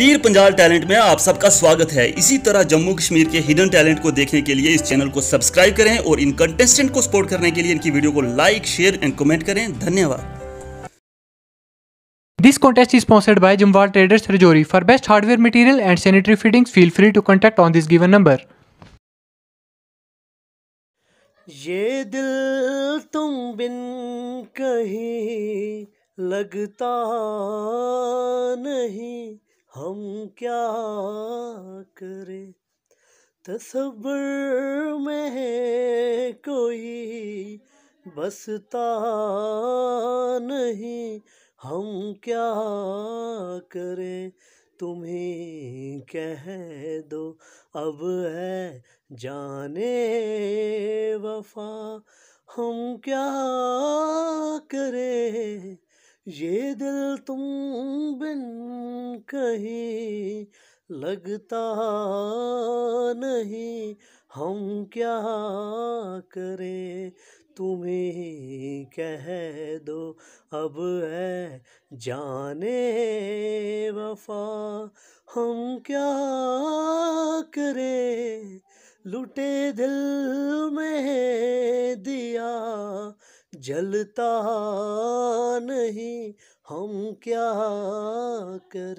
पीर पंजाल टैलेंट में आप सबका स्वागत है इसी तरह जम्मू कश्मीर के हिडन टैलेंट को देखने के लिए इस चैनल को सब्सक्राइब करें और इन कंटेस्टेंट को सपोर्ट करने के लिए इनकी वीडियो को लाइक शेयर एंड कमेंट करें धन्यवाद this contest is sponsored by Jumwal traders Rajouri for best hardware material and sanitary fitting feel free to contact on this given number ये दिल तुम बिन कहीं लगता नहीं हम क्या करें तस्वर में है कोई बसता नहीं हम क्या करें तुम्हें कह दो अब है जाने वफा हम क्या करें ये दिल तुम बिन कहीं लगता नहीं हम क्या करें तुम्हें कह दो अब है जाने वफा हम क्या करें लुटे दिल में दिया जलता नहीं हम क्या करें